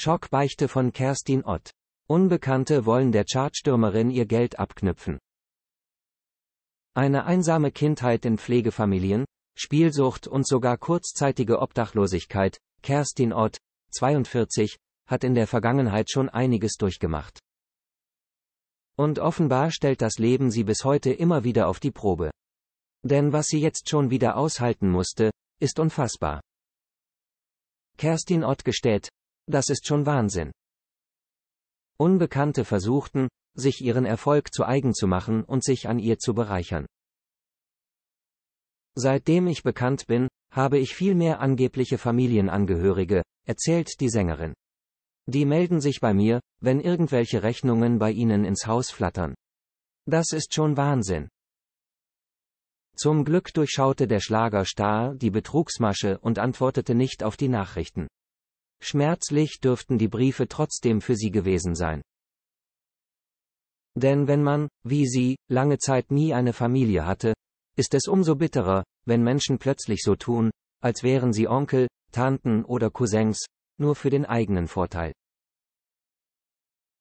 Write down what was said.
Schockbeichte von Kerstin Ott. Unbekannte wollen der Chartstürmerin ihr Geld abknüpfen. Eine einsame Kindheit in Pflegefamilien, Spielsucht und sogar kurzzeitige Obdachlosigkeit, Kerstin Ott, 42, hat in der Vergangenheit schon einiges durchgemacht. Und offenbar stellt das Leben sie bis heute immer wieder auf die Probe. Denn was sie jetzt schon wieder aushalten musste, ist unfassbar. Kerstin Ott gestellt, das ist schon Wahnsinn. Unbekannte versuchten, sich ihren Erfolg zu eigen zu machen und sich an ihr zu bereichern. Seitdem ich bekannt bin, habe ich viel mehr angebliche Familienangehörige, erzählt die Sängerin. Die melden sich bei mir, wenn irgendwelche Rechnungen bei ihnen ins Haus flattern. Das ist schon Wahnsinn. Zum Glück durchschaute der Schlagerstar die Betrugsmasche und antwortete nicht auf die Nachrichten. Schmerzlich dürften die Briefe trotzdem für sie gewesen sein. Denn wenn man, wie sie, lange Zeit nie eine Familie hatte, ist es umso bitterer, wenn Menschen plötzlich so tun, als wären sie Onkel, Tanten oder Cousins, nur für den eigenen Vorteil.